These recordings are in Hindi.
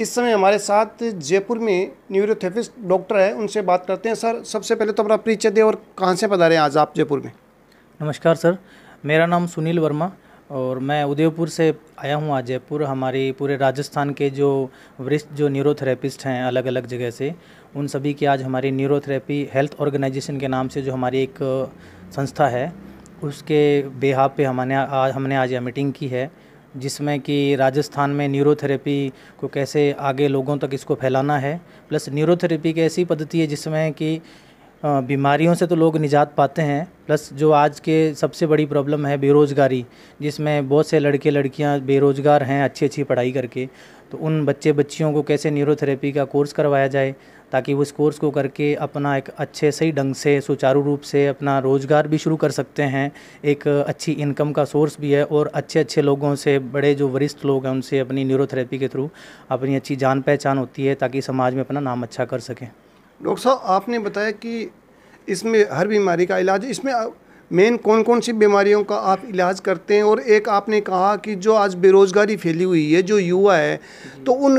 इस समय हमारे साथ जयपुर में न्यूरोथेरेपिस्ट डॉक्टर है उनसे बात करते हैं सर सबसे पहले तो अपना परिचय दें और कहाँ से पधारे आज आप जयपुर में नमस्कार सर मेरा नाम सुनील वर्मा और मैं उदयपुर से आया हूँ आज जयपुर हमारे पूरे राजस्थान के जो वरिष्ठ जो न्यूरोथेरेपिस्ट हैं अलग अलग जगह से उन सभी की आज हमारी न्यूरोथेरेपी हेल्थ ऑर्गेनाइजेशन के नाम से जो हमारी एक संस्था है उसके बेहाब पे हमने आज हमने आज यह मीटिंग की है जिसमें कि राजस्थान में न्यूरोथेरेपी को कैसे आगे लोगों तक इसको फैलाना है प्लस न्यूरोथेरेपी की ऐसी पद्धति है जिसमें कि बीमारियों से तो लोग निजात पाते हैं प्लस जो आज के सबसे बड़ी प्रॉब्लम है बेरोज़गारी जिसमें बहुत से लड़के लड़कियां बेरोज़गार हैं अच्छी अच्छी पढ़ाई करके तो उन बच्चे बच्चियों को कैसे न्यूरोथेरेपी का कोर्स करवाया जाए ताकि वो इस कोर्स को करके अपना एक अच्छे सही ढंग से सुचारू रूप से अपना रोज़गार भी शुरू कर सकते हैं एक अच्छी इनकम का सोर्स भी है और अच्छे अच्छे लोगों से बड़े जो वरिष्ठ लोग हैं उनसे अपनी न्यूरोथेरेपी के थ्रू अपनी अच्छी जान पहचान होती है ताकि समाज में अपना नाम अच्छा कर सकें डॉक्टर साहब आपने बताया कि इसमें हर बीमारी का इलाज इसमें मेन कौन कौन सी बीमारियों का आप इलाज करते हैं और एक आपने कहा कि जो आज बेरोज़गारी फैली हुई है जो युवा है तो उन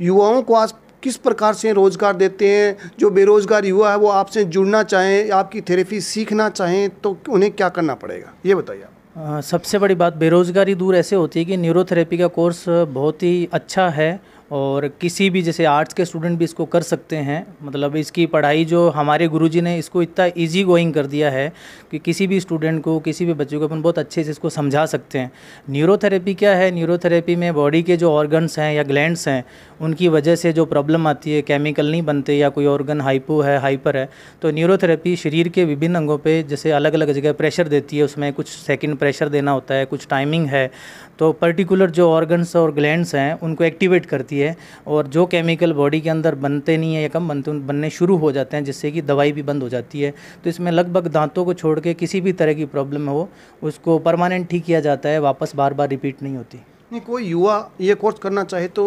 युवाओं को आज किस प्रकार से रोज़गार देते हैं जो बेरोज़गार युवा है वो आपसे जुड़ना चाहें आपकी थेरेपी सीखना चाहें तो उन्हें क्या करना पड़ेगा ये बताइए आप सबसे बड़ी बात बेरोज़गारी दूर ऐसे होती है कि न्यूरोथेरेपी का कोर्स बहुत ही अच्छा है और किसी भी जैसे आर्ट्स के स्टूडेंट भी इसको कर सकते हैं मतलब इसकी पढ़ाई जो हमारे गुरुजी ने इसको इतना इजी गोइंग कर दिया है कि किसी भी स्टूडेंट को किसी भी बच्चे को अपन बहुत अच्छे से इसको समझा सकते हैं न्यूरोथेरेपी क्या है न्यूरोथेरेपी में बॉडी के जो ऑर्गन्स हैं या ग्लैंड्स हैं उनकी वजह से जो प्रॉब्लम आती है केमिकल नहीं बनते या कोई ऑर्गन हाइपो है हाइपर है तो न्यूरोथेरेपी शरीर के विभिन्न अंगों पर जैसे अलग अलग जगह प्रेशर देती है उसमें कुछ सेकेंड प्रेशर देना होता है कुछ टाइमिंग है तो पर्टिकुलर जो ऑर्गन्स और ग्लैंड्स हैं उनको एक्टिवेट करती है और जो केमिकल बॉडी के अंदर बनते नहीं है या कम बनते बनने शुरू हो जाते हैं जिससे कि दवाई भी बंद हो जाती है तो इसमें लगभग दांतों को छोड़ के किसी भी तरह की प्रॉब्लम हो उसको परमानेंट ठीक किया जाता है वापस बार बार रिपीट नहीं होती नहीं कोई युवा ये कोर्स करना चाहे तो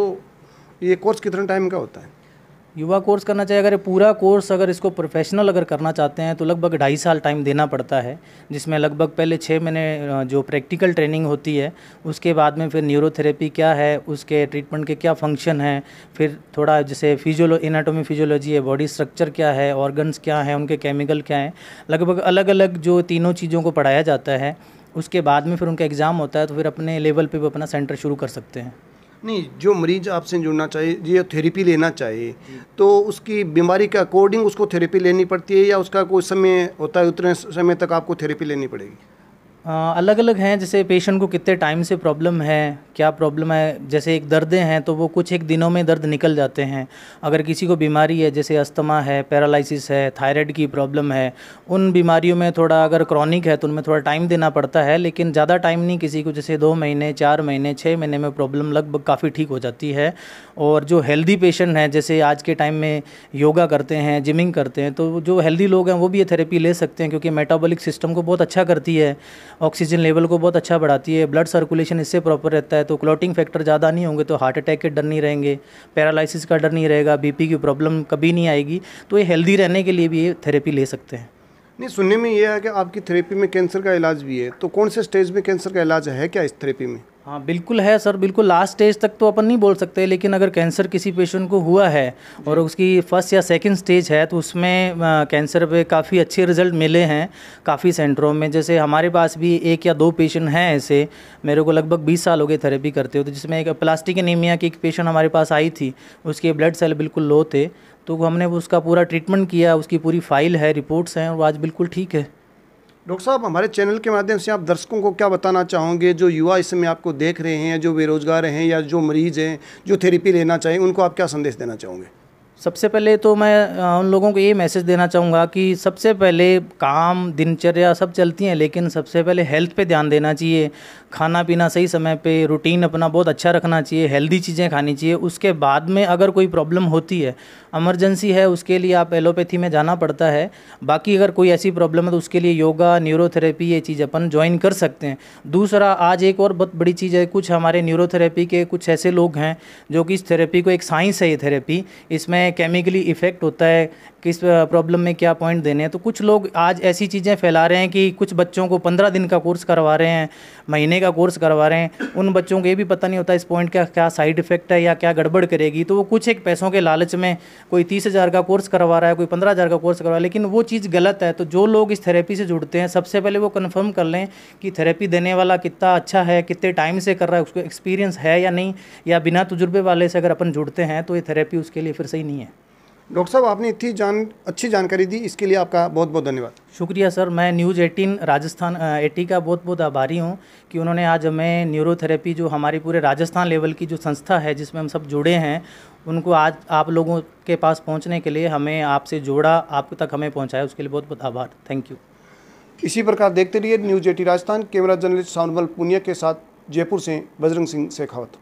ये कोर्स कितने टाइम का होता है युवा कोर्स करना चाहिए अगर पूरा कोर्स अगर इसको प्रोफेशनल अगर करना चाहते हैं तो लगभग ढाई साल टाइम देना पड़ता है जिसमें लगभग पहले छः महीने जो प्रैक्टिकल ट्रेनिंग होती है उसके बाद में फिर न्यूरोथेरेपी क्या है उसके ट्रीटमेंट के क्या फंक्शन हैं फिर थोड़ा जैसे फिजियोलो एनाटोमी फिजियोलॉजी है बॉडी स्ट्रक्चर क्या है ऑर्गन्स क्या हैं उनके केमिकल क्या हैं लगभग अलग अलग जो तीनों चीज़ों को पढ़ाया जाता है उसके बाद में फिर उनका एग्ज़ाम होता है तो फिर अपने लेवल पर वो अपना सेंटर शुरू कर सकते हैं नहीं जो मरीज आपसे जुड़ना चाहिए जो थेरेपी लेना चाहिए तो उसकी बीमारी के अकॉर्डिंग उसको थेरेपी लेनी पड़ती है या उसका कोई समय होता है उतने समय तक आपको थेरेपी लेनी पड़ेगी अलग अलग हैं जैसे पेशेंट को कितने टाइम से प्रॉब्लम है क्या प्रॉब्लम है जैसे एक दर्दें हैं तो वो कुछ एक दिनों में दर्द निकल जाते हैं अगर किसी को बीमारी है जैसे अस्थमा है पैरालिसिस है थायराइड की प्रॉब्लम है उन बीमारियों में थोड़ा अगर क्रॉनिक है तो उनमें थोड़ा टाइम देना पड़ता है लेकिन ज़्यादा टाइम नहीं किसी को जैसे दो महीने चार महीने छः महीने में प्रॉब्लम लगभग काफ़ी ठीक हो जाती है और जो हेल्दी पेशेंट हैं जैसे आज के टाइम में योगा करते हैं जिमिंग करते हैं तो जो हेल्दी लोग हैं वो भी ये थेरेपी ले सकते हैं क्योंकि मेटाबॉलिक सिस्टम को बहुत अच्छा करती है ऑक्सीजन लेवल को बहुत अच्छा बढ़ाती है ब्लड सर्कुलेशन इससे प्रॉपर रहता है तो क्लोटिंग फैक्टर ज़्यादा नहीं होंगे तो हार्ट अटैक के डर नहीं रहेंगे पैरालिसिस का डर नहीं रहेगा बीपी की प्रॉब्लम कभी नहीं आएगी तो ये हेल्दी रहने के लिए भी ये थेरेपी ले सकते हैं नहीं सुनने में यह है कि आपकी थेरेपी में कैंसर का इलाज भी है तो कौन से स्टेज में कैंसर का इलाज है क्या इस थेरेपी में हाँ बिल्कुल है सर बिल्कुल लास्ट स्टेज तक तो अपन नहीं बोल सकते लेकिन अगर कैंसर किसी पेशेंट को हुआ है और उसकी फर्स्ट या सेकंड स्टेज है तो उसमें कैंसर पे काफ़ी अच्छे रिजल्ट मिले हैं काफ़ी सेंटरों में जैसे हमारे पास भी एक या दो पेशेंट हैं ऐसे मेरे को लगभग बीस साल हो गए थेरेपी करते हो तो जिसमें एक प्लास्टिक एनीमिया की एक पेशेंट हमारे पास आई थी उसके ब्लड सेल बिल्कुल लो थे तो हमने उसका पूरा ट्रीटमेंट किया उसकी पूरी फाइल है रिपोर्ट्स हैं और आज बिल्कुल ठीक है डॉक्टर साहब हमारे चैनल के माध्यम से आप दर्शकों को क्या बताना चाहोगे जो युवा इस समय आपको देख रहे हैं जो बेरोजगार हैं या जो मरीज़ हैं जो थेरेपी लेना चाहें उनको आप क्या संदेश देना चाहोगे सबसे पहले तो मैं उन लोगों को ये मैसेज देना चाहूँगा कि सबसे पहले काम दिनचर्या सब चलती हैं लेकिन सबसे पहले हेल्थ पे ध्यान देना चाहिए खाना पीना सही समय पे रूटीन अपना बहुत अच्छा रखना चाहिए हेल्दी चीज़ें खानी चाहिए उसके बाद में अगर कोई प्रॉब्लम होती है एमरजेंसी है उसके लिए आप एलोपैथी में जाना पड़ता है बाकी अगर कोई ऐसी प्रॉब्लम है तो उसके लिए योगा न्यूरोथेरेपी ये चीज़ अपन ज्वाइन कर सकते हैं दूसरा आज एक और बहुत बड़ी चीज़ है कुछ हमारे न्यूरोथेरेपी के कुछ ऐसे लोग हैं जो कि इस थेरेपी को एक साइंस है ये थेरेपी इसमें हैं केमिकली इफ़ेक्ट होता है किस प्रॉब्लम में क्या पॉइंट देने हैं तो कुछ लोग आज ऐसी चीज़ें फैला रहे हैं कि कुछ बच्चों को पंद्रह दिन का कोर्स करवा रहे हैं महीने का कोर्स करवा रहे हैं उन बच्चों को ये भी पता नहीं होता इस पॉइंट का क्या साइड इफ़ेक्ट है या क्या गड़बड़ करेगी तो वो कुछ एक पैसों के लालच में कोई तीस हज़ार का कोर्स करवा रहा है कोई पंद्रह हज़ार का कोर्स करवा है लेकिन वो चीज़ गलत है तो जो लोग इस थेरेपी से जुड़ते हैं सबसे पहले वो कन्फर्म कर लें कि थेरेपी देने वाला कितना अच्छा है कितने टाइम से कर रहा है उसको एक्सपीरियंस है या नहीं या बिना तजुर्बे वाले से अगर अपन जुड़ते हैं तो ये थेरेपी उसके लिए फिर सही नहीं नहीं है डॉक्टर साहब आपने इतनी जान अच्छी जानकारी दी इसके लिए आपका बहुत बहुत धन्यवाद शुक्रिया सर मैं न्यूज़ एटीन राजस्थान एटी का बहुत बहुत आभारी हूँ कि उन्होंने आज हमें न्यूरोथेरेपी जो हमारी पूरे राजस्थान लेवल की जो संस्था है जिसमें हम सब जुड़े हैं उनको आज आप लोगों के पास पहुँचने के लिए हमें आपसे जोड़ा आप तक हमें पहुँचाया उसके लिए बहुत बहुत आभार थैंक यू इसी प्रकार देखते रहिए news at Rajasthan camera journalist Sanwal Punia के साथ जयपुर से बजरंग सिंह शेखावत